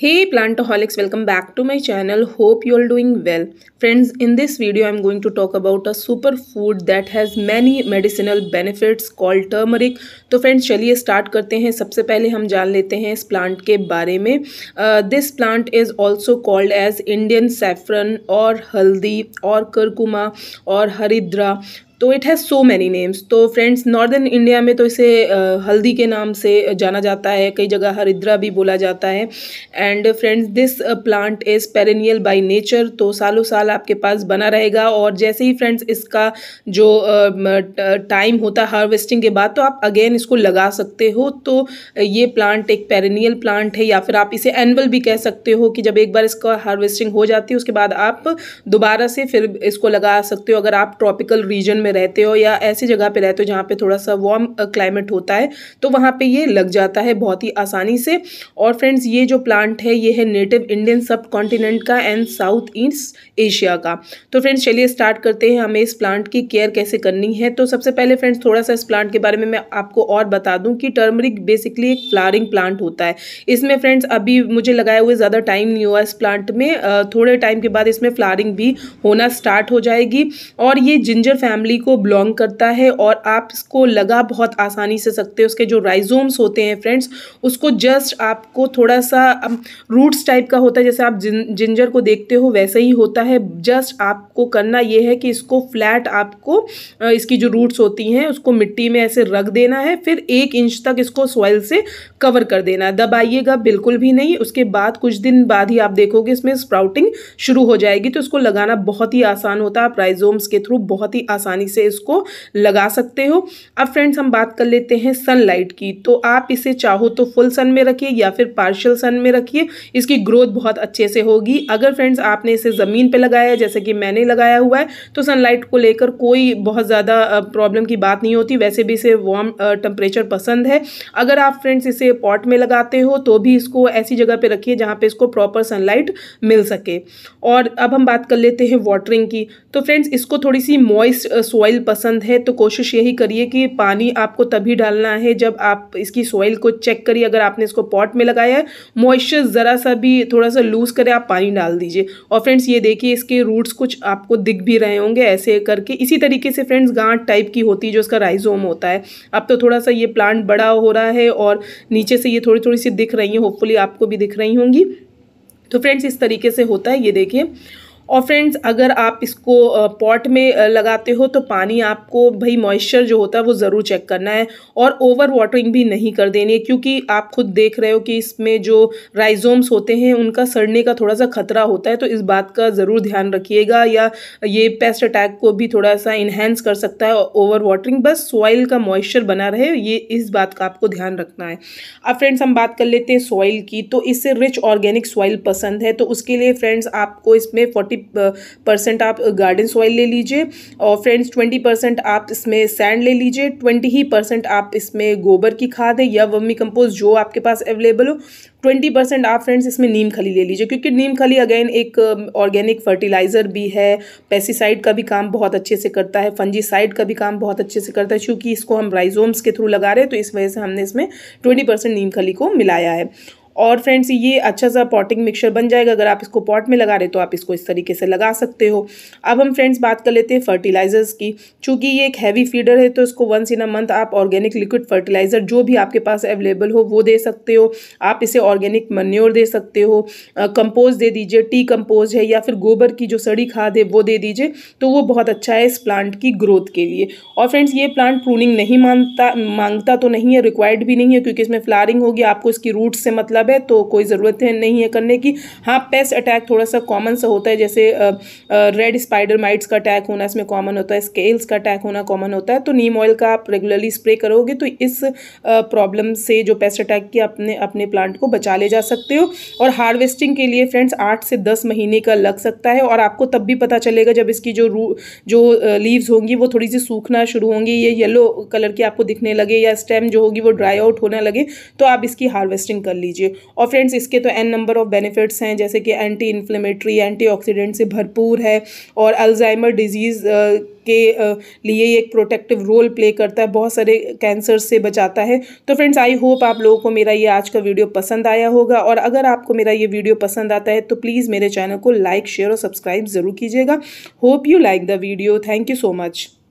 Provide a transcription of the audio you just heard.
Hey plantaholics welcome back to my channel hope you all doing well friends in this video I'm going to talk about a superfood that has many medicinal benefits called turmeric तो friends चलिए start करते हैं सबसे पहले हम जान लेते हैं इस plant के बारे में this plant is also called as Indian saffron और हल्दी और करकुमा और हरिद्रा तो it has so many names तो फ्रेंड्स नॉर्दर्न इंडिया में तो इसे हल्दी के नाम से जाना जाता है कई जगह हरिद्रा भी बोला जाता है and friends this plant is perennial by nature तो सालों साल आपके पास बना रहेगा और जैसे ही फ्रेंड्स इसका जो टाइम होता है हार्वेस्टिंग के बाद तो आप अगेन इसको लगा सकते हो तो ये प्लांट एक पेरेनियल प्लांट है या फिर आप इसे एनअल भी कह सकते हो कि जब एक बार इसका हार्वेस्टिंग हो जाती है उसके बाद आप दोबारा से फिर इसको लगा सकते हो अगर आप ट्रॉपिकल रीजन में में रहते हो या ऐसी जगह पे रहते हो जहाँ पे थोड़ा सा वार्म क्लाइमेट होता है तो वहाँ पे ये लग जाता है बहुत ही आसानी से और फ्रेंड्स ये जो प्लांट है ये है नेटिव इंडियन सब कॉन्टिनेंट का एंड साउथ ईस्ट एशिया का तो फ्रेंड्स चलिए स्टार्ट करते हैं हमें इस प्लांट की केयर कैसे करनी है तो सबसे पहले फ्रेंड्स थोड़ा सा इस प्लांट के बारे में मैं आपको और बता दूँ कि टर्मरिक बेसिकली एक फ्लारिंग प्लांट होता है इसमें फ्रेंड्स अभी मुझे लगाए हुए ज़्यादा टाइम नहीं हुआ इस प्लांट में थोड़े टाइम के बाद इसमें फ्लारिंग भी होना स्टार्ट हो जाएगी और ये जिंजर फैमिली को बिलोंग करता है और आप इसको लगा बहुत आसानी से सकते हैं उसके जो राइजोम्स होते हैं फ्रेंड्स उसको जस्ट आपको थोड़ा सा रूट्स टाइप का होता है जैसे आप जिन, जिंजर को देखते हो वैसे ही होता है जस्ट आपको करना ये है कि इसको फ्लैट आपको इसकी जो रूट्स होती हैं उसको मिट्टी में ऐसे रख देना है फिर एक इंच तक इसको सॉइल से कवर कर देना है दबाइएगा बिल्कुल भी नहीं उसके बाद कुछ दिन बाद ही आप देखोगे इसमें स्प्राउटिंग शुरू हो जाएगी तो इसको लगाना बहुत ही आसान होता है आप राइजोम्स के थ्रू बहुत ही आसानी से इसको लगा सकते हो अब फ्रेंड्स हम बात कर लेते हैं सनलाइट की तो आप इसे चाहो तो फुल सन में रखिए या फिर पार्शियल सन में रखिए इसकी ग्रोथ बहुत अच्छे से होगी अगर फ्रेंड्स आपने इसे ज़मीन पर लगाया है जैसे कि मैंने लगाया हुआ है तो सनलाइट को लेकर कोई बहुत ज़्यादा प्रॉब्लम की बात नहीं होती वैसे भी इसे वार्म टेम्परेचर पसंद है अगर आप फ्रेंड्स इसे पॉट में लगाते हो तो भी इसको ऐसी जगह पर रखिए जहाँ पर इसको प्रॉपर सनलाइट मिल सके और अब हम बात कर लेते हैं वाटरिंग की तो फ्रेंड्स इसको थोड़ी सी मॉइस्ट सॉइल पसंद है तो कोशिश यही करिए कि पानी आपको तभी डालना है जब आप इसकी सॉइल को चेक करिए अगर आपने इसको पॉट में लगाया है मॉइस्चर ज़रा सा भी थोड़ा सा लूज़ करें आप पानी डाल दीजिए और फ्रेंड्स ये देखिए इसके रूट्स कुछ आपको दिख भी रहे होंगे ऐसे करके इसी तरीके से फ्रेंड्स गांठ टाइप की होती है जो उसका राइजोम होता है अब तो थोड़ा सा ये प्लांट बड़ा हो रहा है और नीचे से ये थोड़ी थोड़ी सी दिख रही है होपफुली आपको भी दिख रही होंगी तो फ्रेंड्स इस तरीके से होता है ये देखिए और फ्रेंड्स अगर आप इसको पॉट में लगाते हो तो पानी आपको भाई मॉइस्चर जो होता है वो ज़रूर चेक करना है और ओवर वाटरिंग भी नहीं कर देनी है क्योंकि आप खुद देख रहे हो कि इसमें जो राइजोम्स होते हैं उनका सड़ने का थोड़ा सा खतरा होता है तो इस बात का ज़रूर ध्यान रखिएगा या ये पेस्ट अटैक को भी थोड़ा सा इन्हेंस कर सकता है ओवर वाटरिंग बस सॉइल का मॉइस्चर बना रहे ये इस बात का आपको ध्यान रखना है अब फ्रेंड्स हम बात कर लेते हैं सॉइल की तो इससे रिच ऑर्गेनिक सॉइल पसंद है तो उसके लिए फ्रेंड्स आपको इसमें फोर्टी परसेंट आप गार्डन uh, सॉइल ले लीजिए और फ्रेंड्स ट्वेंटी परसेंट आप इसमें सैंड ले लीजिए ट्वेंटी ही परसेंट आप इसमें गोबर की खाद है या वमी कंपोस्ट जो आपके पास अवेलेबल हो ट्वेंटी परसेंट आप फ्रेंड्स इसमें नीम खली ले लीजिए क्योंकि नीम खली अगेन एक ऑर्गेनिक um, फर्टिलाइज़र भी है पेस्टिसाइड का भी काम बहुत अच्छे से करता है फंजीसाइड का भी काम बहुत अच्छे से करता है क्योंकि इसको हम राइजोम्स के थ्रू लगा रहे हैं तो इस वजह से हमने इसमें ट्वेंटी परसेंट नीम खली को मिलाया है और फ्रेंड्स ये अच्छा सा पॉटिंग मिक्सर बन जाएगा अगर आप इसको पॉट में लगा रहे तो आप इसको इस तरीके से लगा सकते हो अब हम फ्रेंड्स बात कर लेते हैं फर्टिलाइजर्स की चूँकि ये एक हैवी फीडर है तो इसको वंस इन अ मंथ आप ऑर्गेनिक लिक्विड फर्टिलाइज़र जो भी आपके पास अवेलेबल हो वो दे सकते हो आप इसे ऑर्गेनिक मन्योर दे सकते हो कंपोज दे दीजिए टी कंपोज है या फिर गोबर की जो सड़ी खाद है वो दे दीजिए तो वो बहुत अच्छा है इस प्लांट की ग्रोथ के लिए और फ्रेंड्स ये प्लांट प्रूनिंग नहीं मांगता मांगता तो नहीं है रिक्वायर्ड भी नहीं है क्योंकि इसमें फ्लारिंग होगी आपको इसकी रूट से मतलब मतलब है तो कोई ज़रूरत है नहीं है करने की हाँ पेस्ट अटैक थोड़ा सा कॉमन सा होता है जैसे रेड स्पाइडर माइट्स का अटैक होना इसमें कॉमन होता है स्केल्स का अटैक होना कॉमन होता है तो नीम ऑयल का आप रेगुलरली स्प्रे करोगे तो इस प्रॉब्लम से जो पेस्ट अटैक की अपने अपने प्लांट को बचा ले जा सकते हो और हार्वेस्टिंग के लिए फ्रेंड्स आठ से दस महीने का लग सकता है और आपको तब भी पता चलेगा जब इसकी जो रू जो लीव्स होंगी वो थोड़ी सी सूखना शुरू होंगी ये येलो कलर की आपको दिखने लगे या स्टेम जो होगी वो ड्राई आउट होने लगे तो आप इसकी हार्वेस्टिंग कर लीजिए और फ्रेंड्स इसके तो एन नंबर ऑफ बेनिफिट्स हैं जैसे कि एंटी इन्फ्लेमेटरी एंटीऑक्सीडेंट से भरपूर है और अल्जाइमर डिजीज़ के लिए एक प्रोटेक्टिव रोल प्ले करता है बहुत सारे कैंसर से बचाता है तो फ्रेंड्स आई होप आप लोगों को मेरा ये आज का वीडियो पसंद आया होगा और अगर आपको मेरा ये वीडियो पसंद आता है तो प्लीज़ मेरे चैनल को लाइक शेयर और सब्सक्राइब ज़रूर कीजिएगा hope you like the video thank you so much